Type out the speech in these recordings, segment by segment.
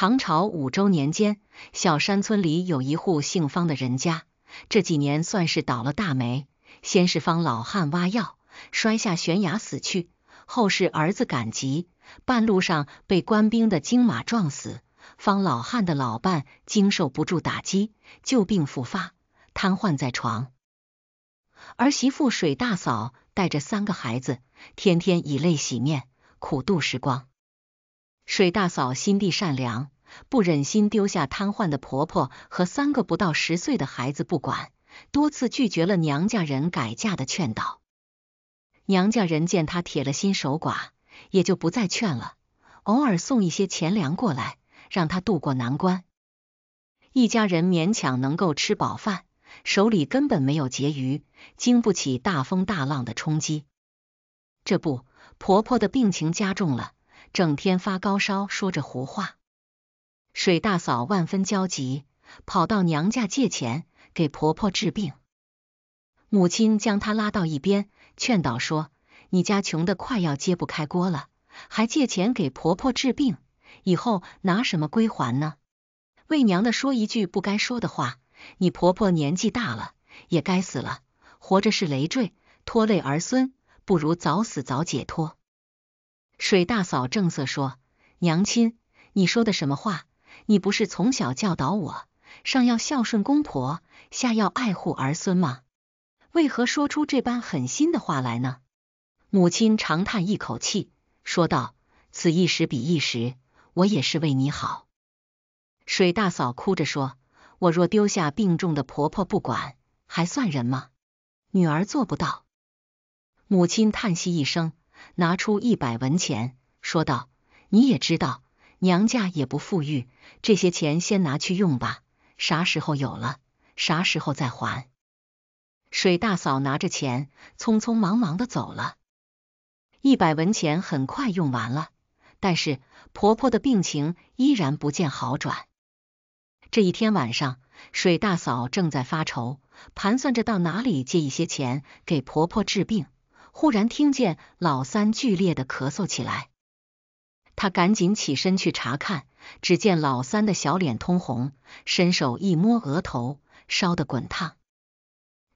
唐朝五周年间，小山村里有一户姓方的人家，这几年算是倒了大霉。先是方老汉挖药摔下悬崖死去，后是儿子赶集半路上被官兵的惊马撞死。方老汉的老伴经受不住打击，旧病复发，瘫痪在床。儿媳妇水大嫂带着三个孩子，天天以泪洗面，苦度时光。水大嫂心地善良，不忍心丢下瘫痪的婆婆和三个不到十岁的孩子不管，多次拒绝了娘家人改嫁的劝导。娘家人见她铁了心守寡，也就不再劝了，偶尔送一些钱粮过来，让她渡过难关。一家人勉强能够吃饱饭，手里根本没有结余，经不起大风大浪的冲击。这不，婆婆的病情加重了。整天发高烧，说着胡话。水大嫂万分焦急，跑到娘家借钱给婆婆治病。母亲将她拉到一边，劝导说：“你家穷的快要揭不开锅了，还借钱给婆婆治病，以后拿什么归还呢？”为娘的说一句不该说的话：“你婆婆年纪大了，也该死了，活着是累赘，拖累儿孙，不如早死早解脱。”水大嫂正色说：“娘亲，你说的什么话？你不是从小教导我，上要孝顺公婆，下要爱护儿孙吗？为何说出这般狠心的话来呢？”母亲长叹一口气，说道：“此一时彼一时，我也是为你好。”水大嫂哭着说：“我若丢下病重的婆婆不管，还算人吗？女儿做不到。”母亲叹息一声。拿出一百文钱，说道：“你也知道，娘家也不富裕，这些钱先拿去用吧，啥时候有了，啥时候再还。”水大嫂拿着钱，匆匆忙忙的走了。一百文钱很快用完了，但是婆婆的病情依然不见好转。这一天晚上，水大嫂正在发愁，盘算着到哪里借一些钱给婆婆治病。忽然听见老三剧烈的咳嗽起来，他赶紧起身去查看，只见老三的小脸通红，伸手一摸额头，烧得滚烫。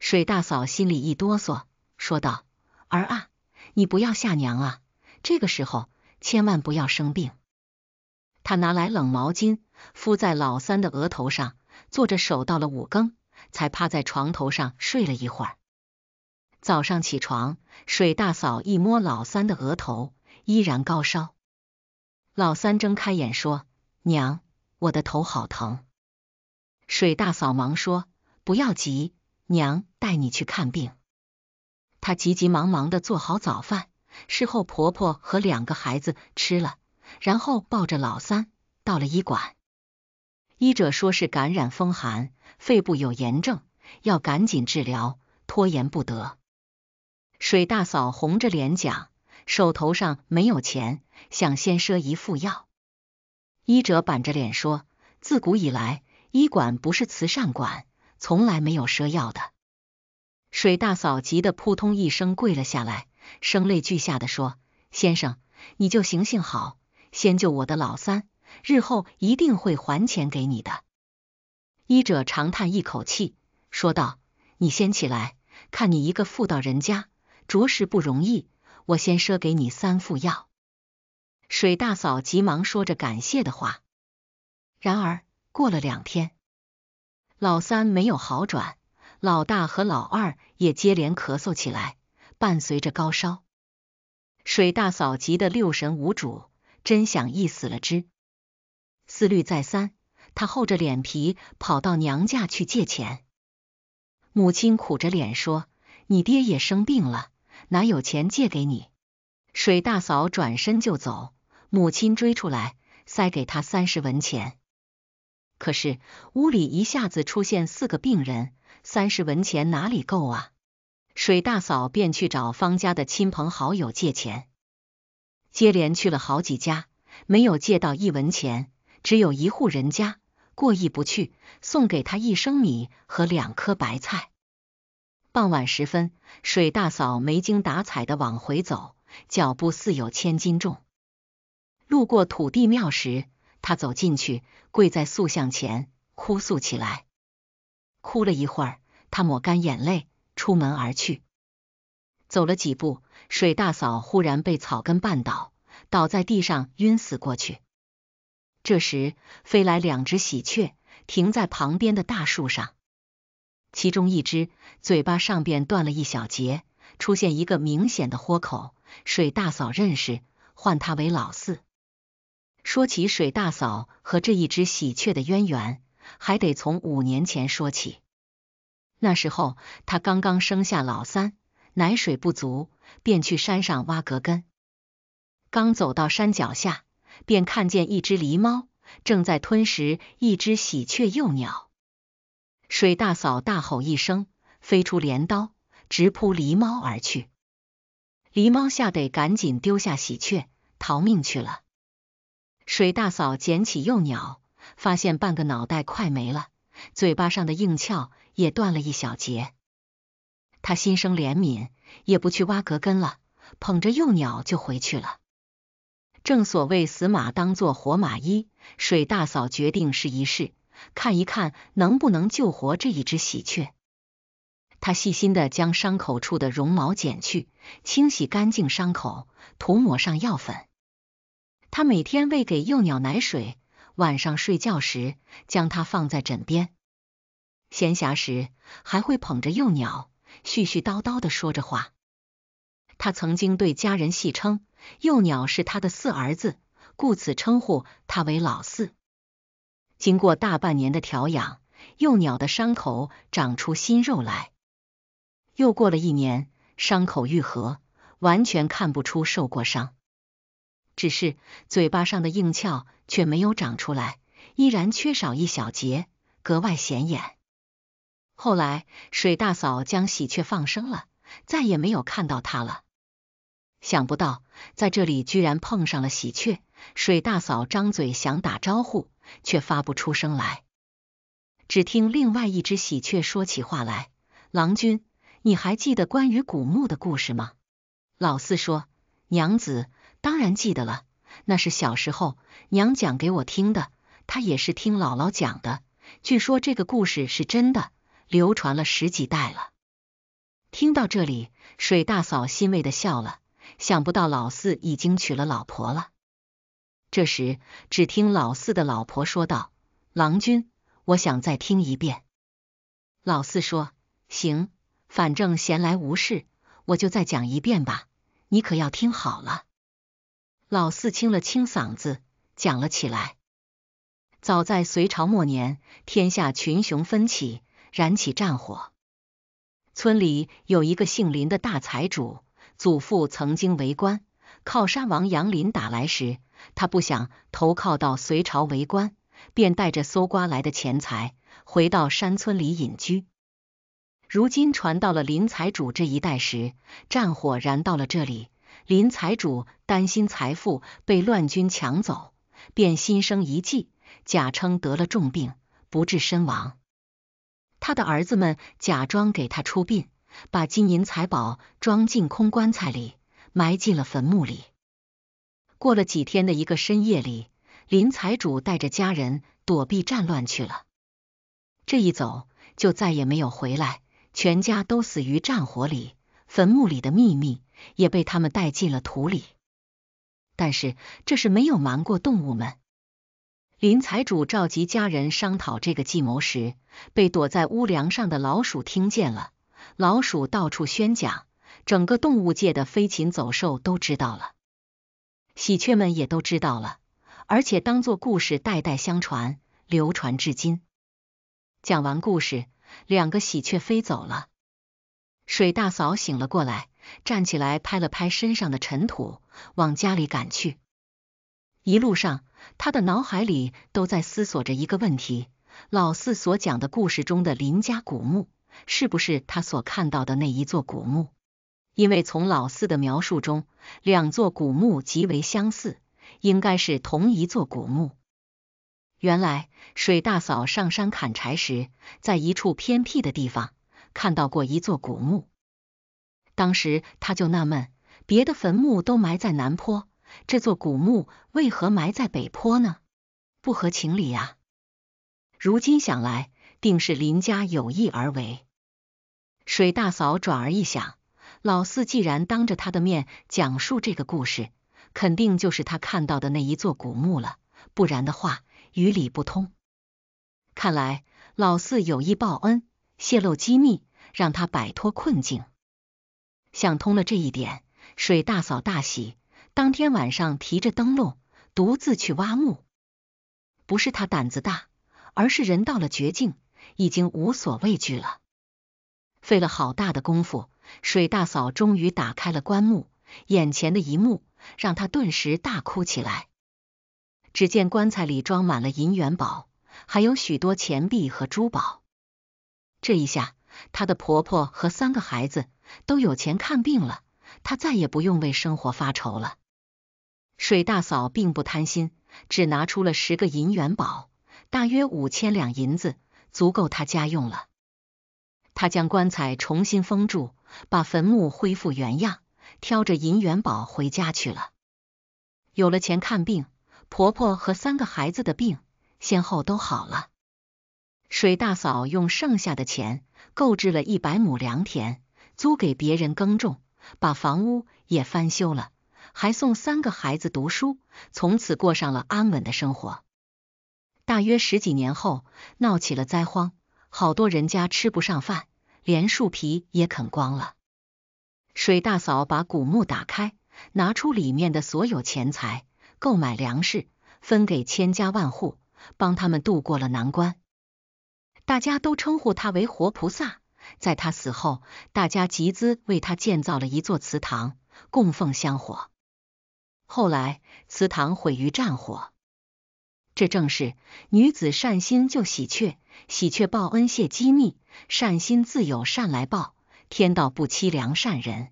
水大嫂心里一哆嗦，说道：“儿啊，你不要吓娘啊！这个时候千万不要生病。”他拿来冷毛巾敷在老三的额头上，坐着守到了五更，才趴在床头上睡了一会儿。早上起床，水大嫂一摸老三的额头，依然高烧。老三睁开眼说：“娘，我的头好疼。”水大嫂忙说：“不要急，娘带你去看病。”她急急忙忙的做好早饭，事后婆婆和两个孩子吃了，然后抱着老三到了医馆。医者说是感染风寒，肺部有炎症，要赶紧治疗，拖延不得。水大嫂红着脸讲，手头上没有钱，想先赊一副药。医者板着脸说：“自古以来，医馆不是慈善馆，从来没有赊药的。”水大嫂急得扑通一声跪了下来，声泪俱下的说：“先生，你就行行好，先救我的老三，日后一定会还钱给你的。”医者长叹一口气，说道：“你先起来，看你一个妇道人家。”着实不容易，我先赊给你三副药。水大嫂急忙说着感谢的话。然而过了两天，老三没有好转，老大和老二也接连咳嗽起来，伴随着高烧。水大嫂急得六神无主，真想一死了之。思虑再三，她厚着脸皮跑到娘家去借钱。母亲苦着脸说：“你爹也生病了。”哪有钱借给你？水大嫂转身就走，母亲追出来，塞给她三十文钱。可是屋里一下子出现四个病人，三十文钱哪里够啊？水大嫂便去找方家的亲朋好友借钱，接连去了好几家，没有借到一文钱，只有一户人家过意不去，送给她一升米和两颗白菜。傍晚时分，水大嫂没精打采的往回走，脚步似有千斤重。路过土地庙时，她走进去，跪在塑像前哭诉起来。哭了一会儿，她抹干眼泪，出门而去。走了几步，水大嫂忽然被草根绊倒，倒在地上晕死过去。这时，飞来两只喜鹊，停在旁边的大树上。其中一只嘴巴上边断了一小节，出现一个明显的豁口。水大嫂认识，唤它为老四。说起水大嫂和这一只喜鹊的渊源，还得从五年前说起。那时候她刚刚生下老三，奶水不足，便去山上挖葛根。刚走到山脚下，便看见一只狸猫正在吞食一只喜鹊幼鸟。水大嫂大吼一声，飞出镰刀，直扑狸猫而去。狸猫吓得赶紧丢下喜鹊，逃命去了。水大嫂捡起幼鸟，发现半个脑袋快没了，嘴巴上的硬壳也断了一小截。她心生怜悯，也不去挖葛根了，捧着幼鸟就回去了。正所谓死马当做活马医，水大嫂决定试一试。看一看能不能救活这一只喜鹊。他细心的将伤口处的绒毛剪去，清洗干净伤口，涂抹上药粉。他每天喂给幼鸟奶水，晚上睡觉时将它放在枕边，闲暇时还会捧着幼鸟絮絮叨叨的说着话。他曾经对家人戏称幼鸟是他的四儿子，故此称呼他为老四。经过大半年的调养，幼鸟的伤口长出新肉来。又过了一年，伤口愈合，完全看不出受过伤，只是嘴巴上的硬壳却没有长出来，依然缺少一小节，格外显眼。后来水大嫂将喜鹊放生了，再也没有看到它了。想不到在这里居然碰上了喜鹊，水大嫂张嘴想打招呼。却发不出声来，只听另外一只喜鹊说起话来：“郎君，你还记得关于古墓的故事吗？”老四说：“娘子，当然记得了，那是小时候娘讲给我听的。他也是听姥姥讲的。据说这个故事是真的，流传了十几代了。”听到这里，水大嫂欣慰的笑了，想不到老四已经娶了老婆了。这时，只听老四的老婆说道：“郎君，我想再听一遍。”老四说：“行，反正闲来无事，我就再讲一遍吧，你可要听好了。”老四清了清嗓子，讲了起来：“早在隋朝末年，天下群雄纷起，燃起战火。村里有一个姓林的大财主，祖父曾经为官，靠山王杨林打来时。”他不想投靠到隋朝为官，便带着搜刮来的钱财回到山村里隐居。如今传到了林财主这一代时，战火燃到了这里，林财主担心财富被乱军抢走，便心生一计，假称得了重病，不治身亡。他的儿子们假装给他出殡，把金银财宝装进空棺材里，埋进了坟墓里。过了几天的一个深夜里，林财主带着家人躲避战乱去了。这一走就再也没有回来，全家都死于战火里，坟墓里的秘密也被他们带进了土里。但是这是没有瞒过动物们。林财主召集家人商讨这个计谋时，被躲在屋梁上的老鼠听见了。老鼠到处宣讲，整个动物界的飞禽走兽都知道了。喜鹊们也都知道了，而且当做故事代代相传，流传至今。讲完故事，两个喜鹊飞走了。水大嫂醒了过来，站起来拍了拍身上的尘土，往家里赶去。一路上，她的脑海里都在思索着一个问题：老四所讲的故事中的林家古墓，是不是他所看到的那一座古墓？因为从老四的描述中，两座古墓极为相似，应该是同一座古墓。原来水大嫂上山砍柴时，在一处偏僻的地方看到过一座古墓，当时他就纳闷：别的坟墓都埋在南坡，这座古墓为何埋在北坡呢？不合情理呀！如今想来，定是林家有意而为。水大嫂转而一想。老四既然当着他的面讲述这个故事，肯定就是他看到的那一座古墓了，不然的话，于理不通。看来老四有意报恩，泄露机密，让他摆脱困境。想通了这一点，水大嫂大喜，当天晚上提着灯笼，独自去挖墓。不是他胆子大，而是人到了绝境，已经无所畏惧了。费了好大的功夫。水大嫂终于打开了棺木，眼前的一幕让她顿时大哭起来。只见棺材里装满了银元宝，还有许多钱币和珠宝。这一下，她的婆婆和三个孩子都有钱看病了，她再也不用为生活发愁了。水大嫂并不贪心，只拿出了十个银元宝，大约五千两银子，足够她家用了。她将棺材重新封住。把坟墓恢复原样，挑着银元宝回家去了。有了钱看病，婆婆和三个孩子的病先后都好了。水大嫂用剩下的钱购置了一百亩良田，租给别人耕种，把房屋也翻修了，还送三个孩子读书，从此过上了安稳的生活。大约十几年后，闹起了灾荒，好多人家吃不上饭。连树皮也啃光了。水大嫂把古墓打开，拿出里面的所有钱财，购买粮食，分给千家万户，帮他们度过了难关。大家都称呼他为活菩萨。在他死后，大家集资为他建造了一座祠堂，供奉香火。后来，祠堂毁于战火。这正是女子善心救喜鹊，喜鹊报恩谢机密，善心自有善来报，天道不欺良善人。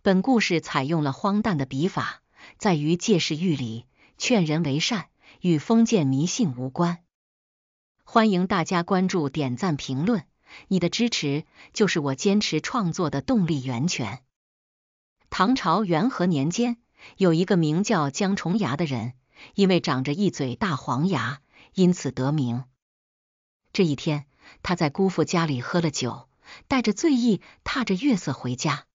本故事采用了荒诞的笔法，在于借势喻理，劝人为善，与封建迷信无关。欢迎大家关注、点赞、评论，你的支持就是我坚持创作的动力源泉。唐朝元和年间，有一个名叫姜重牙的人。因为长着一嘴大黄牙，因此得名。这一天，他在姑父家里喝了酒，带着醉意，踏着月色回家。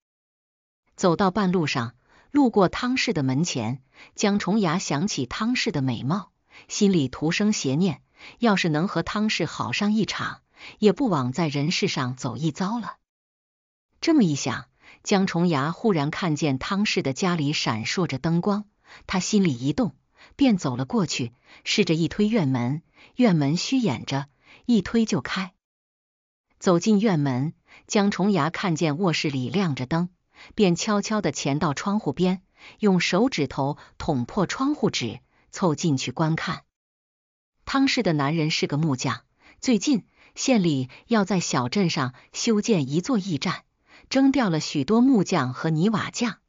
走到半路上，路过汤氏的门前，姜重牙想起汤氏的美貌，心里徒生邪念。要是能和汤氏好上一场，也不枉在人世上走一遭了。这么一想，江重牙忽然看见汤氏的家里闪烁着灯光，他心里一动。便走了过去，试着一推院门，院门虚掩着，一推就开。走进院门，江重牙看见卧室里亮着灯，便悄悄地潜到窗户边，用手指头捅破窗户纸，凑进去观看。汤氏的男人是个木匠，最近县里要在小镇上修建一座驿站，征调了许多木匠和泥瓦匠，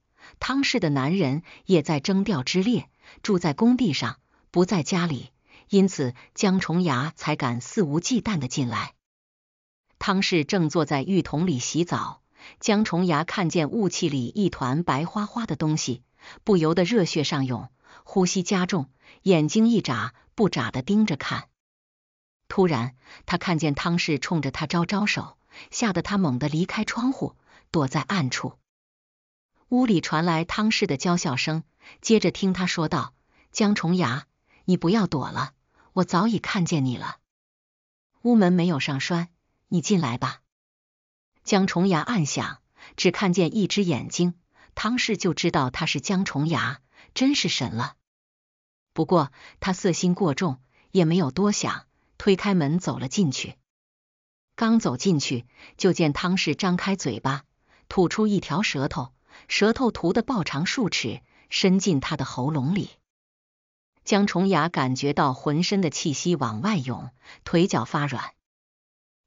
汤氏的男人也在征调之列。住在工地上，不在家里，因此姜重牙才敢肆无忌惮的进来。汤氏正坐在浴桶里洗澡，姜重牙看见雾气里一团白花花的东西，不由得热血上涌，呼吸加重，眼睛一眨不眨的盯着看。突然，他看见汤氏冲着他招招手，吓得他猛地离开窗户，躲在暗处。屋里传来汤氏的娇笑声，接着听他说道：“姜重牙，你不要躲了，我早已看见你了。屋门没有上栓，你进来吧。”姜重牙暗想，只看见一只眼睛，汤氏就知道他是姜重牙，真是神了。不过他色心过重，也没有多想，推开门走了进去。刚走进去，就见汤氏张开嘴巴，吐出一条舌头。舌头涂的暴长数尺，伸进他的喉咙里。姜重牙感觉到浑身的气息往外涌，腿脚发软。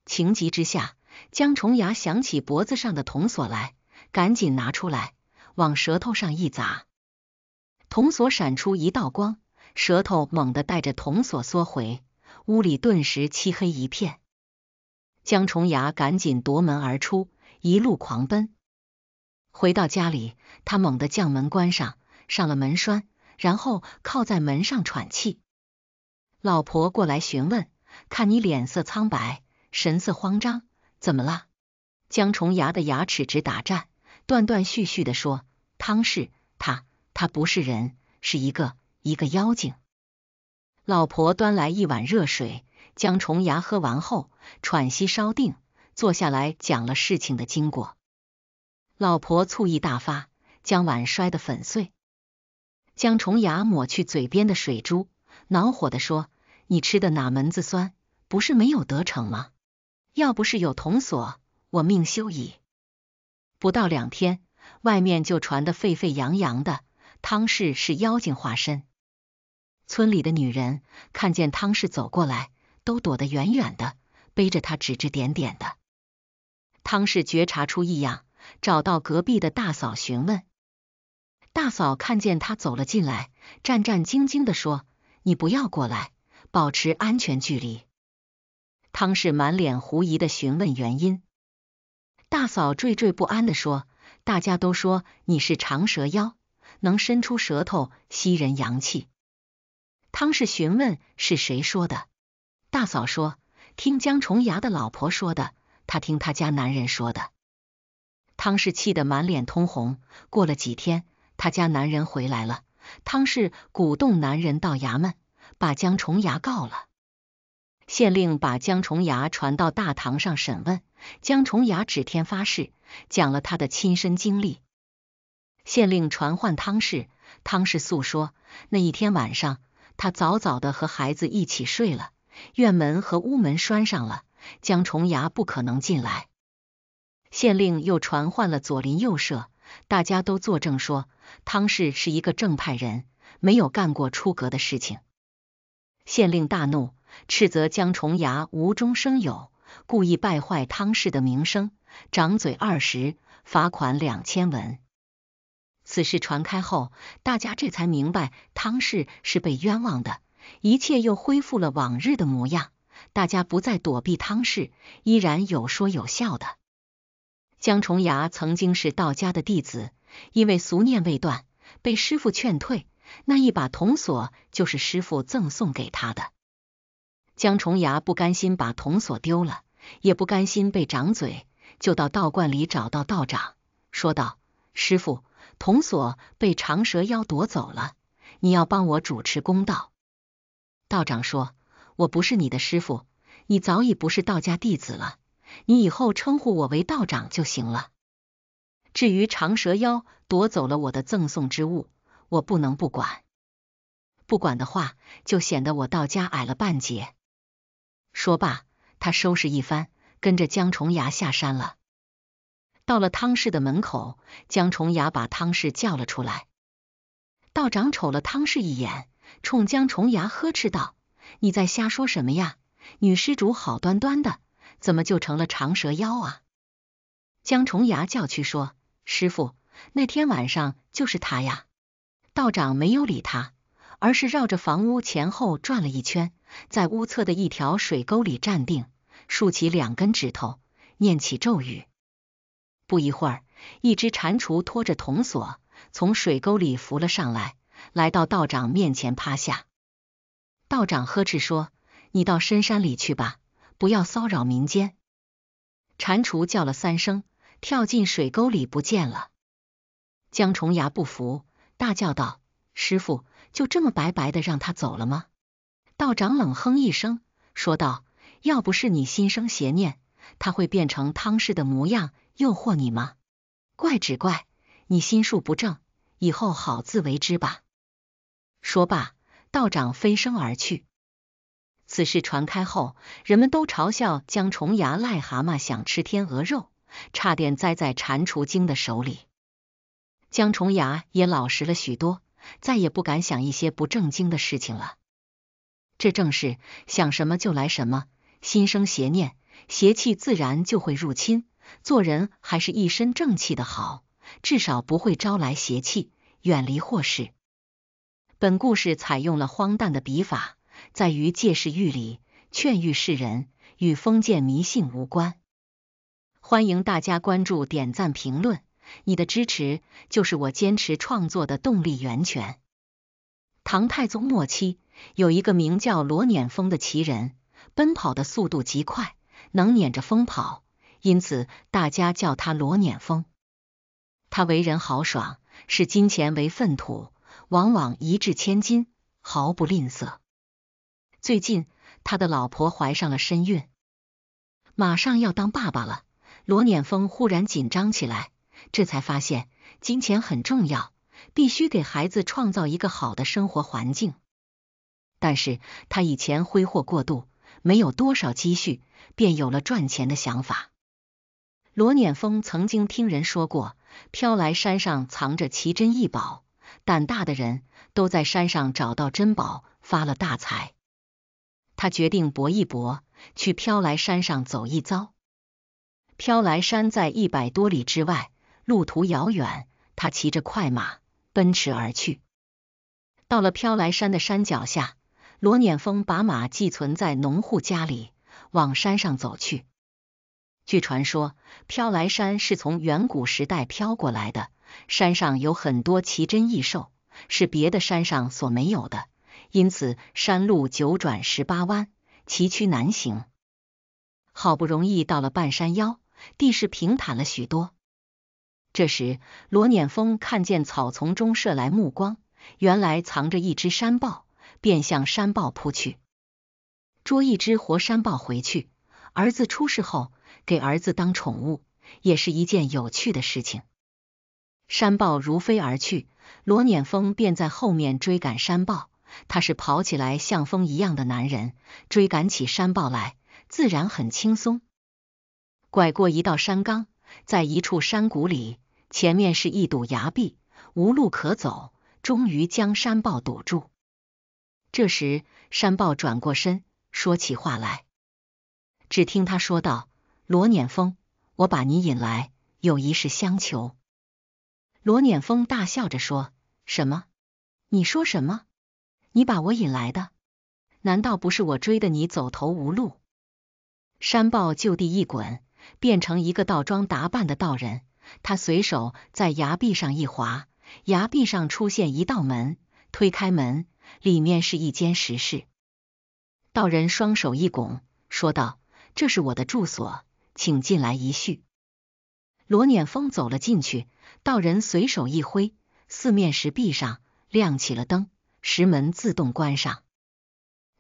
情急之下，姜重牙想起脖子上的铜锁来，赶紧拿出来，往舌头上一砸。铜锁闪出一道光，舌头猛地带着铜锁缩回。屋里顿时漆黑一片。姜重牙赶紧夺门而出，一路狂奔。回到家里，他猛地将门关上，上了门栓，然后靠在门上喘气。老婆过来询问：“看你脸色苍白，神色慌张，怎么了？”姜重牙的牙齿直打颤，断断续续的说：“汤氏，他，他不是人，是一个，一个妖精。”老婆端来一碗热水，姜重牙喝完后，喘息稍定，坐下来讲了事情的经过。老婆醋意大发，将碗摔得粉碎。江重牙抹去嘴边的水珠，恼火的说：“你吃的哪门子酸？不是没有得逞吗？要不是有铜锁，我命休矣。”不到两天，外面就传得沸沸扬扬的，汤氏是妖精化身。村里的女人看见汤氏走过来，都躲得远远的，背着他指指点点的。汤氏觉察出异样。找到隔壁的大嫂询问，大嫂看见他走了进来，战战兢兢的说：“你不要过来，保持安全距离。”汤氏满脸狐疑的询问原因，大嫂惴惴不安的说：“大家都说你是长蛇妖，能伸出舌头吸人阳气。”汤氏询问是谁说的，大嫂说：“听姜重牙的老婆说的，他听他家男人说的。”汤氏气得满脸通红。过了几天，他家男人回来了。汤氏鼓动男人到衙门，把江重牙告了。县令把江重牙传到大堂上审问。江重牙指天发誓，讲了他的亲身经历。县令传唤汤氏，汤氏诉说那一天晚上，他早早的和孩子一起睡了，院门和屋门拴上了，江重牙不可能进来。县令又传唤了左邻右舍，大家都作证说汤氏是一个正派人，没有干过出格的事情。县令大怒，斥责姜重牙无中生有，故意败坏汤氏的名声，掌嘴二十，罚款两千文。此事传开后，大家这才明白汤氏是被冤枉的，一切又恢复了往日的模样。大家不再躲避汤氏，依然有说有笑的。姜重牙曾经是道家的弟子，因为俗念未断，被师傅劝退。那一把铜锁就是师傅赠送给他的。姜重牙不甘心把铜锁丢了，也不甘心被掌嘴，就到道观里找到道长，说道：“师傅，铜锁被长蛇妖夺走了，你要帮我主持公道。”道长说：“我不是你的师傅，你早已不是道家弟子了。”你以后称呼我为道长就行了。至于长蛇妖夺走了我的赠送之物，我不能不管。不管的话，就显得我道家矮了半截。说罢，他收拾一番，跟着姜重牙下山了。到了汤氏的门口，姜重牙把汤氏叫了出来。道长瞅了汤氏一眼，冲姜重牙呵斥道：“你在瞎说什么呀？女施主好端端的。”怎么就成了长蛇妖啊？姜重牙叫去说：“师傅，那天晚上就是他呀。”道长没有理他，而是绕着房屋前后转了一圈，在屋侧的一条水沟里站定，竖起两根指头，念起咒语。不一会儿，一只蟾蜍拖着铜锁从水沟里浮了上来，来到道长面前趴下。道长呵斥说：“你到深山里去吧。”不要骚扰民间，蟾蜍叫了三声，跳进水沟里不见了。姜重牙不服，大叫道：“师傅，就这么白白的让他走了吗？”道长冷哼一声，说道：“要不是你心生邪念，他会变成汤氏的模样诱惑你吗？怪只怪你心术不正，以后好自为之吧。”说罢，道长飞升而去。此事传开后，人们都嘲笑姜重牙癞蛤蟆想吃天鹅肉，差点栽在蟾蜍精的手里。姜重牙也老实了许多，再也不敢想一些不正经的事情了。这正是想什么就来什么，心生邪念，邪气自然就会入侵。做人还是一身正气的好，至少不会招来邪气，远离祸事。本故事采用了荒诞的笔法。在于借势喻理，劝喻世人，与封建迷信无关。欢迎大家关注、点赞、评论，你的支持就是我坚持创作的动力源泉。唐太宗末期，有一个名叫罗碾风的奇人，奔跑的速度极快，能撵着风跑，因此大家叫他罗碾风。他为人豪爽，视金钱为粪土，往往一掷千金，毫不吝啬。最近，他的老婆怀上了身孕，马上要当爸爸了。罗念峰忽然紧张起来，这才发现金钱很重要，必须给孩子创造一个好的生活环境。但是他以前挥霍过度，没有多少积蓄，便有了赚钱的想法。罗念峰曾经听人说过，飘来山上藏着奇珍异宝，胆大的人都在山上找到珍宝，发了大财。他决定搏一搏，去飘来山上走一遭。飘来山在一百多里之外，路途遥远。他骑着快马奔驰而去。到了飘来山的山脚下，罗念峰把马寄存在农户家里，往山上走去。据传说，飘来山是从远古时代飘过来的，山上有很多奇珍异兽，是别的山上所没有的。因此，山路九转十八弯，崎岖难行。好不容易到了半山腰，地势平坦了许多。这时，罗念峰看见草丛中射来目光，原来藏着一只山豹，便向山豹扑去，捉一只活山豹回去。儿子出事后，给儿子当宠物，也是一件有趣的事情。山豹如飞而去，罗念峰便在后面追赶山豹。他是跑起来像风一样的男人，追赶起山豹来自然很轻松。拐过一道山岗，在一处山谷里，前面是一堵崖壁，无路可走，终于将山豹堵住。这时，山豹转过身，说起话来，只听他说道：“罗念风，我把你引来，有一事相求。”罗念风大笑着说：“什么？你说什么？”你把我引来的？难道不是我追的你走投无路？山豹就地一滚，变成一个道装打扮的道人。他随手在崖壁上一划，崖壁上出现一道门。推开门，里面是一间石室。道人双手一拱，说道：“这是我的住所，请进来一叙。”罗念风走了进去。道人随手一挥，四面石壁上亮起了灯。石门自动关上，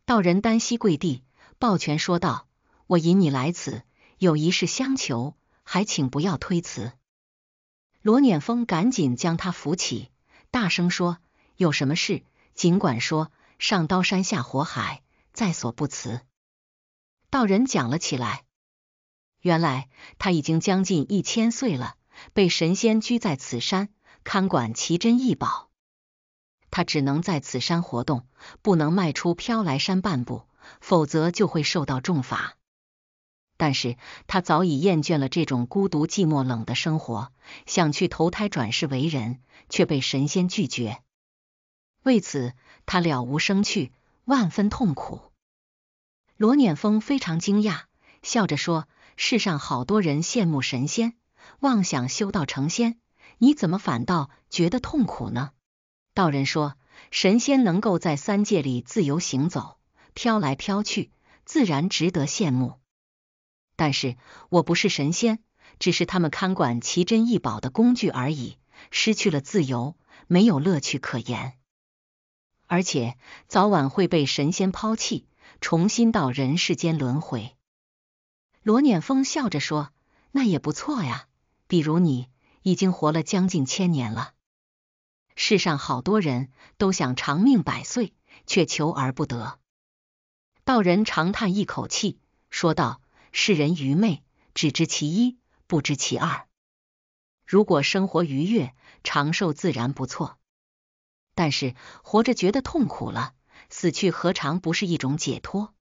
道人单膝跪地，抱拳说道：“我引你来此，有一事相求，还请不要推辞。”罗念峰赶紧将他扶起，大声说：“有什么事尽管说，上刀山下火海，在所不辞。”道人讲了起来，原来他已经将近一千岁了，被神仙居在此山，看管奇珍异宝。他只能在此山活动，不能迈出飘来山半步，否则就会受到重罚。但是他早已厌倦了这种孤独、寂寞、冷的生活，想去投胎转世为人，却被神仙拒绝。为此，他了无生趣，万分痛苦。罗念峰非常惊讶，笑着说：“世上好多人羡慕神仙，妄想修道成仙，你怎么反倒觉得痛苦呢？”道人说：“神仙能够在三界里自由行走，飘来飘去，自然值得羡慕。但是我不是神仙，只是他们看管奇珍异宝的工具而已，失去了自由，没有乐趣可言，而且早晚会被神仙抛弃，重新到人世间轮回。”罗念风笑着说：“那也不错呀，比如你，已经活了将近千年了。”世上好多人都想长命百岁，却求而不得。道人长叹一口气，说道：“世人愚昧，只知其一，不知其二。如果生活愉悦，长寿自然不错。但是活着觉得痛苦了，死去何尝不是一种解脱？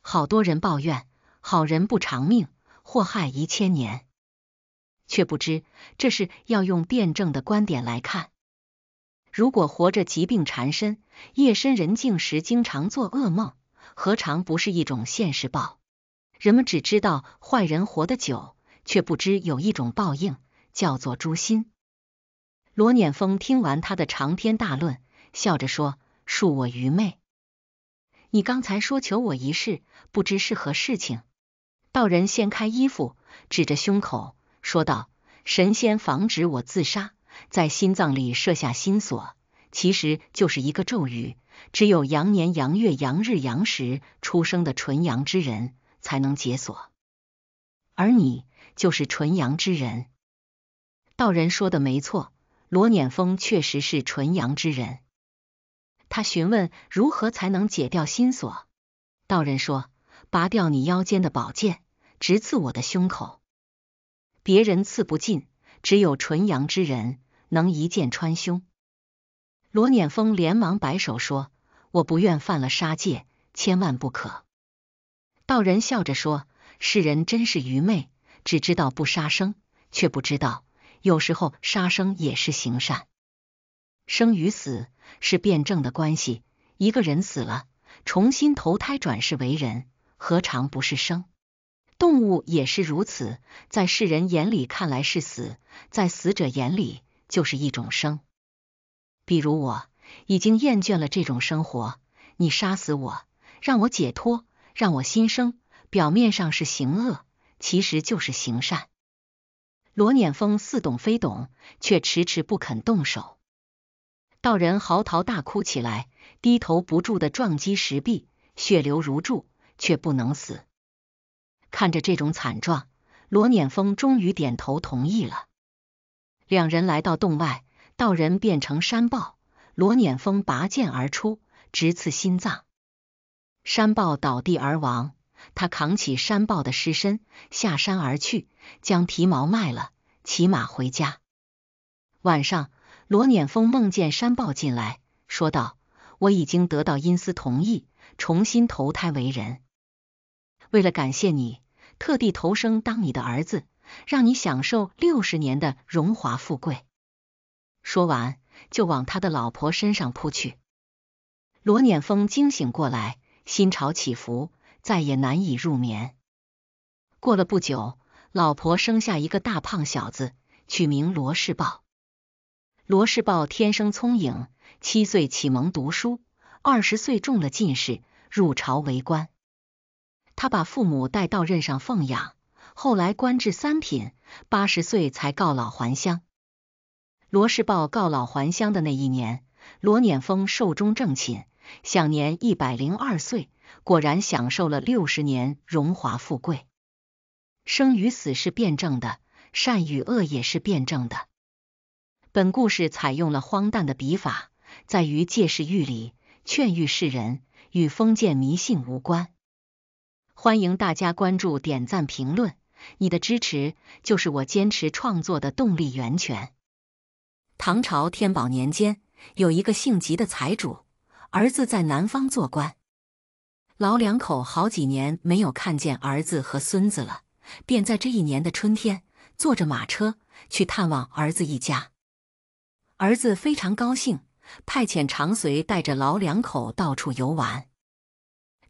好多人抱怨好人不长命，祸害一千年，却不知这是要用辩证的观点来看。”如果活着疾病缠身，夜深人静时经常做噩梦，何尝不是一种现世报？人们只知道坏人活得久，却不知有一种报应叫做诛心。罗念峰听完他的长篇大论，笑着说：“恕我愚昧，你刚才说求我一事，不知是何事情？”道人掀开衣服，指着胸口说道：“神仙防止我自杀。”在心脏里设下心锁，其实就是一个咒语。只有羊年羊月羊日羊时出生的纯阳之人，才能解锁。而你就是纯阳之人。道人说的没错，罗念风确实是纯阳之人。他询问如何才能解掉心锁。道人说：“拔掉你腰间的宝剑，直刺我的胸口。别人刺不进，只有纯阳之人。”能一剑穿胸？罗念峰连忙摆手说：“我不愿犯了杀戒，千万不可。”道人笑着说：“世人真是愚昧，只知道不杀生，却不知道有时候杀生也是行善。生与死是辩证的关系，一个人死了，重新投胎转世为人，何尝不是生？动物也是如此，在世人眼里看来是死，在死者眼里。”就是一种生，比如我已经厌倦了这种生活，你杀死我，让我解脱，让我新生。表面上是行恶，其实就是行善。罗念风似懂非懂，却迟迟不肯动手。道人嚎啕大哭起来，低头不住的撞击石壁，血流如注，却不能死。看着这种惨状，罗念风终于点头同意了。两人来到洞外，道人变成山豹，罗念风拔剑而出，直刺心脏，山豹倒地而亡。他扛起山豹的尸身下山而去，将皮毛卖了，骑马回家。晚上，罗念风梦见山豹进来，说道：“我已经得到阴司同意，重新投胎为人。为了感谢你，特地投生当你的儿子。”让你享受六十年的荣华富贵。说完，就往他的老婆身上扑去。罗念峰惊醒过来，心潮起伏，再也难以入眠。过了不久，老婆生下一个大胖小子，取名罗世豹。罗世豹天生聪颖，七岁启蒙读书，二十岁中了进士，入朝为官。他把父母带到任上奉养。后来官至三品，八十岁才告老还乡。罗世豹告老还乡的那一年，罗念峰寿终正寝，享年一百零二岁，果然享受了六十年荣华富贵。生与死是辩证的，善与恶也是辩证的。本故事采用了荒诞的笔法，在于借势喻理，劝喻世人，与封建迷信无关。欢迎大家关注、点赞、评论。你的支持就是我坚持创作的动力源泉。唐朝天宝年间，有一个姓吉的财主，儿子在南方做官，老两口好几年没有看见儿子和孙子了，便在这一年的春天坐着马车去探望儿子一家。儿子非常高兴，派遣长随带着老两口到处游玩。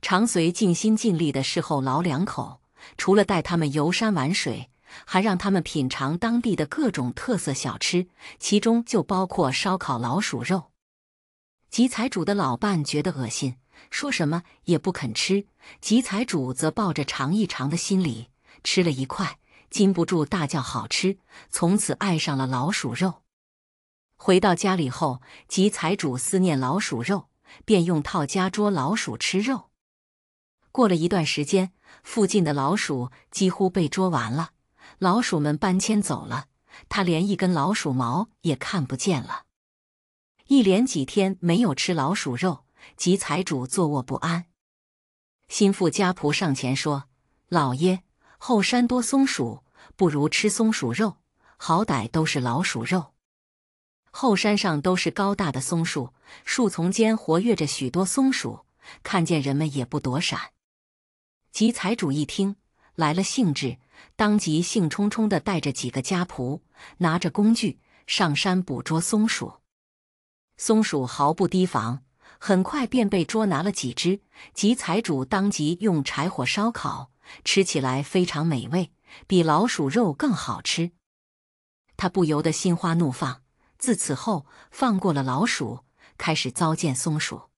长随尽心尽力的侍候老两口。除了带他们游山玩水，还让他们品尝当地的各种特色小吃，其中就包括烧烤老鼠肉。集财主的老伴觉得恶心，说什么也不肯吃。集财主则抱着尝一尝的心理吃了一块，禁不住大叫好吃，从此爱上了老鼠肉。回到家里后，集财主思念老鼠肉，便用套夹捉老鼠吃肉。过了一段时间。附近的老鼠几乎被捉完了，老鼠们搬迁走了，他连一根老鼠毛也看不见了。一连几天没有吃老鼠肉，吉财主坐卧不安。心腹家仆上前说：“老爷，后山多松鼠，不如吃松鼠肉，好歹都是老鼠肉。”后山上都是高大的松树，树丛间活跃着许多松鼠，看见人们也不躲闪。集财主一听来了兴致，当即兴冲冲地带着几个家仆，拿着工具上山捕捉松鼠。松鼠毫不提防，很快便被捉拿了几只。集财主当即用柴火烧烤，吃起来非常美味，比老鼠肉更好吃。他不由得心花怒放，自此后放过了老鼠，开始糟践松鼠。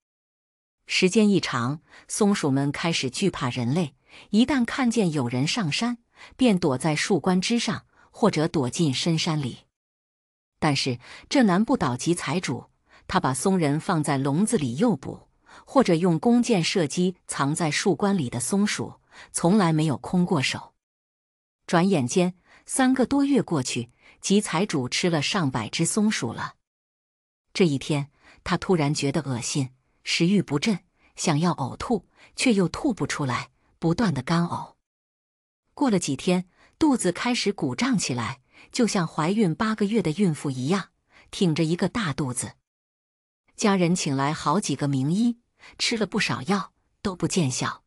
时间一长，松鼠们开始惧怕人类，一旦看见有人上山，便躲在树冠之上，或者躲进深山里。但是这难不倒集财主，他把松仁放在笼子里诱捕，或者用弓箭射击藏在树冠里的松鼠，从来没有空过手。转眼间，三个多月过去，集财主吃了上百只松鼠了。这一天，他突然觉得恶心。食欲不振，想要呕吐却又吐不出来，不断的干呕。过了几天，肚子开始鼓胀起来，就像怀孕八个月的孕妇一样，挺着一个大肚子。家人请来好几个名医，吃了不少药都不见效。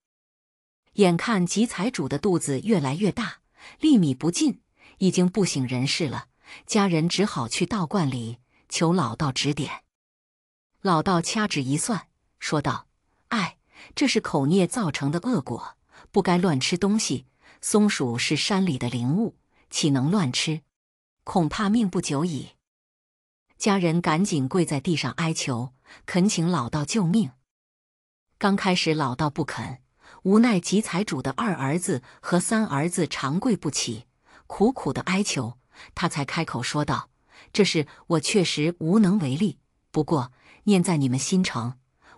眼看集财主的肚子越来越大，粒米不进，已经不省人事了。家人只好去道观里求老道指点。老道掐指一算。说道：“哎，这是口孽造成的恶果，不该乱吃东西。松鼠是山里的灵物，岂能乱吃？恐怕命不久矣。”家人赶紧跪在地上哀求，恳请老道救命。刚开始老道不肯，无奈集财主的二儿子和三儿子长跪不起，苦苦的哀求，他才开口说道：“这事我确实无能为力，不过念在你们心诚。”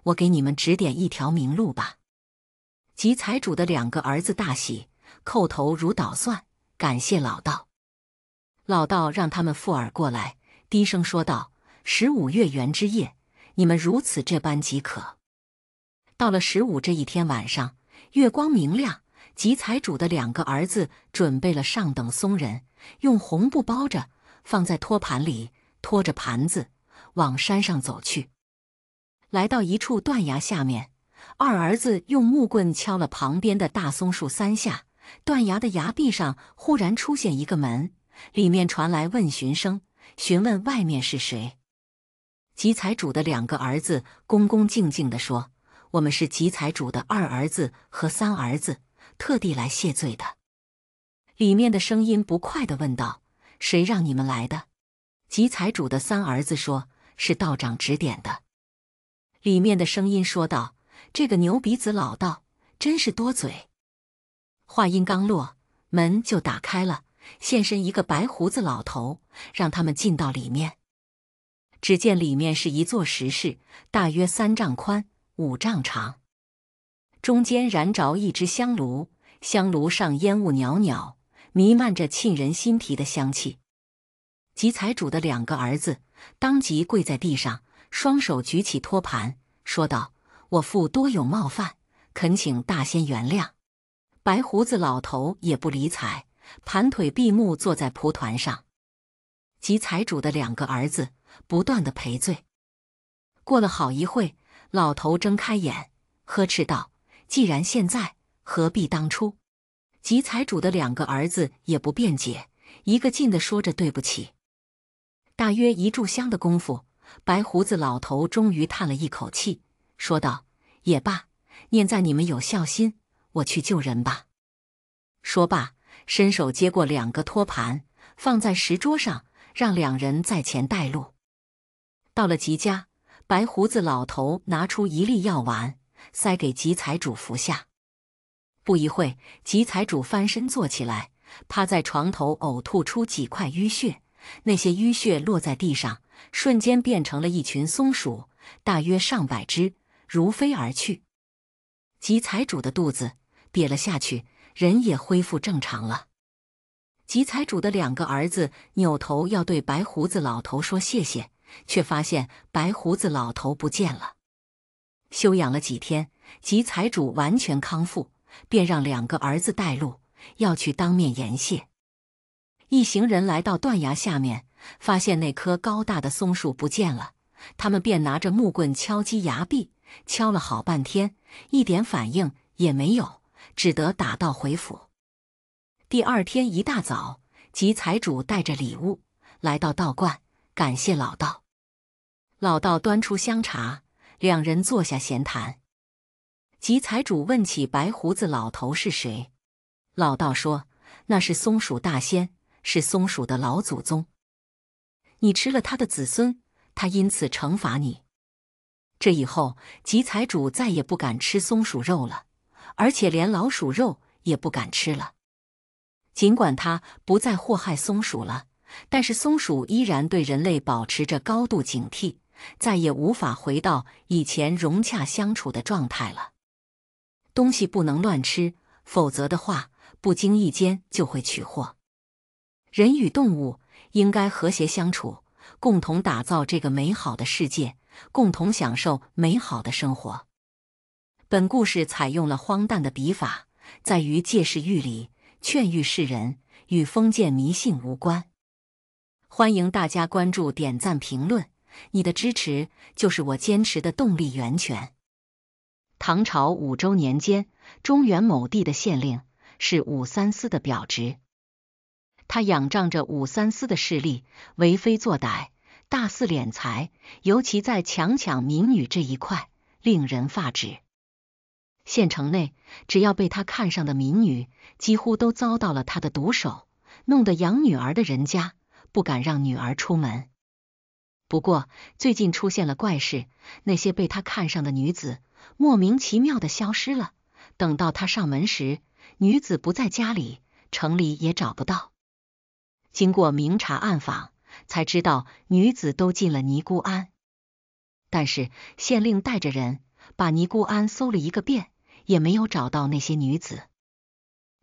我给你们指点一条明路吧。集财主的两个儿子大喜，叩头如捣蒜，感谢老道。老道让他们附耳过来，低声说道：“十五月圆之夜，你们如此这般即可。”到了十五这一天晚上，月光明亮。集财主的两个儿子准备了上等松仁，用红布包着，放在托盘里，拖着盘子往山上走去。来到一处断崖下面，二儿子用木棍敲了旁边的大松树三下，断崖的崖壁上忽然出现一个门，里面传来问询声，询问外面是谁。集财主的两个儿子恭恭敬敬地说：“我们是集财主的二儿子和三儿子，特地来谢罪的。”里面的声音不快地问道：“谁让你们来的？”集财主的三儿子说：“是道长指点的。”里面的声音说道：“这个牛鼻子老道真是多嘴。”话音刚落，门就打开了，现身一个白胡子老头，让他们进到里面。只见里面是一座石室，大约三丈宽、五丈长，中间燃着一只香炉，香炉上烟雾袅袅，弥漫着沁人心脾的香气。集财主的两个儿子当即跪在地上。双手举起托盘，说道：“我父多有冒犯，恳请大仙原谅。”白胡子老头也不理睬，盘腿闭目坐在蒲团上。集财主的两个儿子不断的赔罪。过了好一会，老头睁开眼，呵斥道：“既然现在，何必当初？”集财主的两个儿子也不辩解，一个劲的说着对不起。大约一炷香的功夫。白胡子老头终于叹了一口气，说道：“也罢，念在你们有孝心，我去救人吧。”说罢，伸手接过两个托盘，放在石桌上，让两人在前带路。到了吉家，白胡子老头拿出一粒药丸，塞给吉财主服下。不一会，吉财主翻身坐起来，趴在床头呕吐出几块淤血，那些淤血落在地上。瞬间变成了一群松鼠，大约上百只，如飞而去。吉财主的肚子瘪了下去，人也恢复正常了。吉财主的两个儿子扭头要对白胡子老头说谢谢，却发现白胡子老头不见了。休养了几天，吉财主完全康复，便让两个儿子带路，要去当面言谢。一行人来到断崖下面。发现那棵高大的松树不见了，他们便拿着木棍敲击崖壁，敲了好半天，一点反应也没有，只得打道回府。第二天一大早，吉财主带着礼物来到道观，感谢老道。老道端出香茶，两人坐下闲谈。吉财主问起白胡子老头是谁，老道说：“那是松鼠大仙，是松鼠的老祖宗。”你吃了他的子孙，他因此惩罚你。这以后，集财主再也不敢吃松鼠肉了，而且连老鼠肉也不敢吃了。尽管他不再祸害松鼠了，但是松鼠依然对人类保持着高度警惕，再也无法回到以前融洽相处的状态了。东西不能乱吃，否则的话，不经意间就会取货。人与动物。应该和谐相处，共同打造这个美好的世界，共同享受美好的生活。本故事采用了荒诞的笔法，在于借势喻理，劝喻世人，与封建迷信无关。欢迎大家关注、点赞、评论，你的支持就是我坚持的动力源泉。唐朝五周年间，中原某地的县令是武三思的表侄。他仰仗着武三思的势力，为非作歹，大肆敛财，尤其在强抢民女这一块，令人发指。县城内，只要被他看上的民女，几乎都遭到了他的毒手，弄得养女儿的人家不敢让女儿出门。不过，最近出现了怪事，那些被他看上的女子莫名其妙的消失了。等到他上门时，女子不在家里，城里也找不到。经过明察暗访，才知道女子都进了尼姑庵。但是县令带着人把尼姑庵搜了一个遍，也没有找到那些女子。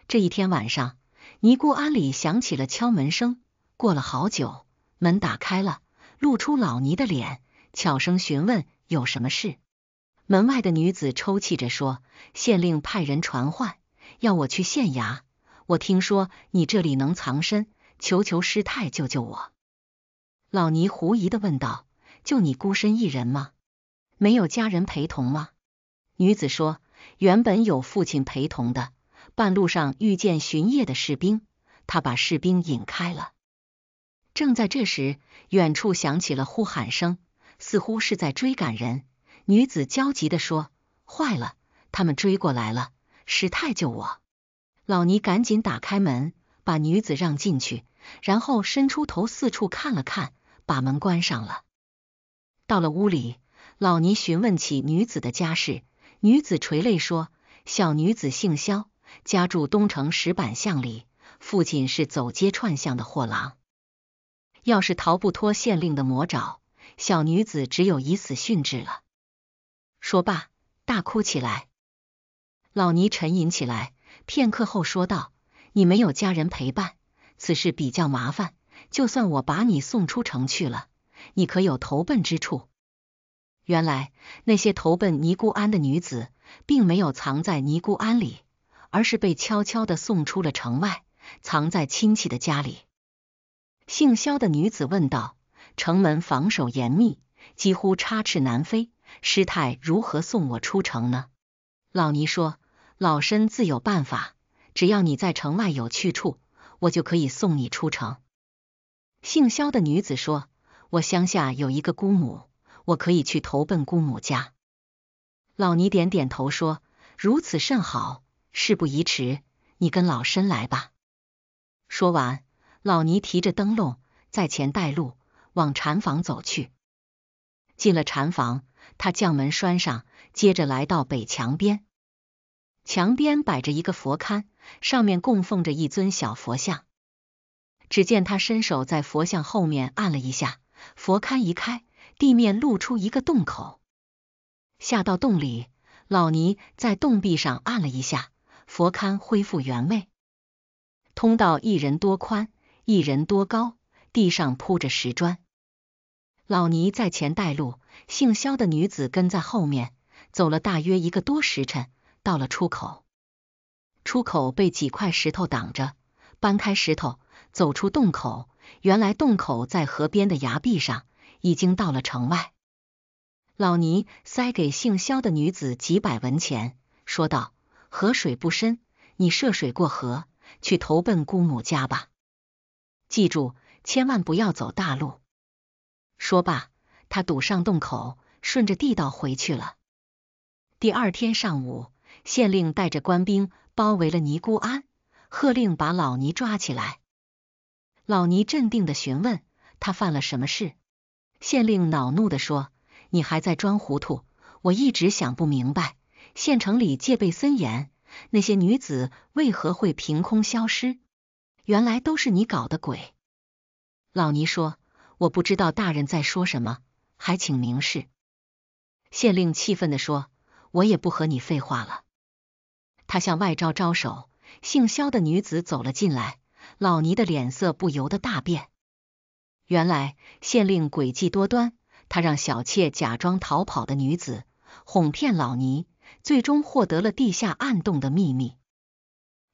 这一天晚上，尼姑庵里响起了敲门声。过了好久，门打开了，露出老尼的脸，悄声询问有什么事。门外的女子抽泣着说：“县令派人传唤，要我去县衙。我听说你这里能藏身。”求求师太救救我！老尼狐疑的问道：“就你孤身一人吗？没有家人陪同吗？”女子说：“原本有父亲陪同的，半路上遇见巡夜的士兵，他把士兵引开了。”正在这时，远处响起了呼喊声，似乎是在追赶人。女子焦急的说：“坏了，他们追过来了！师太救我！”老尼赶紧打开门。把女子让进去，然后伸出头四处看了看，把门关上了。到了屋里，老尼询问起女子的家世。女子垂泪说：“小女子姓萧，家住东城石板巷里，父亲是走街串巷的货郎。要是逃不脱县令的魔爪，小女子只有以死殉职了。”说罢，大哭起来。老尼沉吟起来，片刻后说道。你没有家人陪伴，此事比较麻烦。就算我把你送出城去了，你可有投奔之处？原来那些投奔尼姑庵的女子，并没有藏在尼姑庵里，而是被悄悄的送出了城外，藏在亲戚的家里。姓萧的女子问道：“城门防守严密，几乎插翅难飞，师太如何送我出城呢？”老尼说：“老身自有办法。”只要你在城外有去处，我就可以送你出城。姓萧的女子说：“我乡下有一个姑母，我可以去投奔姑母家。”老尼点点头说：“如此甚好，事不宜迟，你跟老身来吧。”说完，老尼提着灯笼在前带路，往禅房走去。进了禅房，他将门拴上，接着来到北墙边，墙边摆着一个佛龛。上面供奉着一尊小佛像。只见他伸手在佛像后面按了一下，佛龛一开，地面露出一个洞口。下到洞里，老尼在洞壁上按了一下，佛龛恢复原位。通道一人多宽，一人多高，地上铺着石砖。老尼在前带路，姓肖的女子跟在后面，走了大约一个多时辰，到了出口。出口被几块石头挡着，搬开石头，走出洞口。原来洞口在河边的崖壁上，已经到了城外。老尼塞给姓萧的女子几百文钱，说道：“河水不深，你涉水过河，去投奔姑母家吧。记住，千万不要走大路。”说罢，他堵上洞口，顺着地道回去了。第二天上午，县令带着官兵。包围了尼姑庵，喝令把老尼抓起来。老尼镇定的询问他犯了什么事。县令恼怒的说：“你还在装糊涂？我一直想不明白，县城里戒备森严，那些女子为何会凭空消失？原来都是你搞的鬼。”老尼说：“我不知道大人在说什么，还请明示。”县令气愤的说：“我也不和你废话了。”他向外招招手，姓萧的女子走了进来。老尼的脸色不由得大变。原来县令诡计多端，他让小妾假装逃跑的女子哄骗老尼，最终获得了地下暗洞的秘密。